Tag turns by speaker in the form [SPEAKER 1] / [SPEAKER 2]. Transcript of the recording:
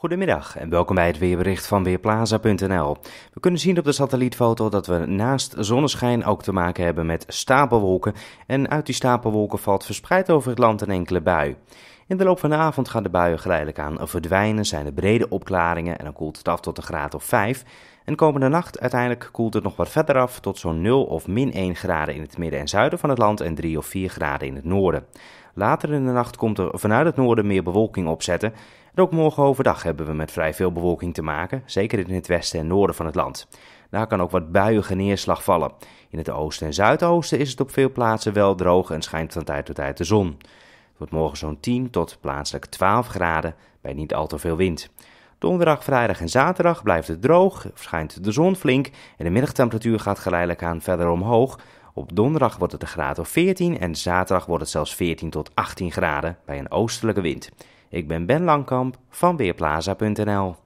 [SPEAKER 1] Goedemiddag en welkom bij het weerbericht van Weerplaza.nl. We kunnen zien op de satellietfoto dat we naast zonneschijn ook te maken hebben met stapelwolken. En uit die stapelwolken valt verspreid over het land een enkele bui. In de loop van de avond gaan de buien geleidelijk aan verdwijnen, zijn er brede opklaringen en dan koelt het af tot een graad of 5. En komende nacht uiteindelijk koelt het nog wat verder af tot zo'n 0 of min 1 graden in het midden en zuiden van het land en 3 of 4 graden in het noorden. Later in de nacht komt er vanuit het noorden meer bewolking opzetten. En ook morgen overdag hebben we met vrij veel bewolking te maken, zeker in het westen en noorden van het land. Daar kan ook wat buiige neerslag vallen. In het oosten en zuidoosten is het op veel plaatsen wel droog en schijnt van tijd tot tijd de zon wordt morgen zo'n 10 tot plaatselijk 12 graden bij niet al te veel wind. Donderdag, vrijdag en zaterdag blijft het droog, verschijnt de zon flink en de middagtemperatuur gaat geleidelijk aan verder omhoog. Op donderdag wordt het de graad of 14 en zaterdag wordt het zelfs 14 tot 18 graden bij een oostelijke wind. Ik ben Ben Langkamp van Weerplaza.nl.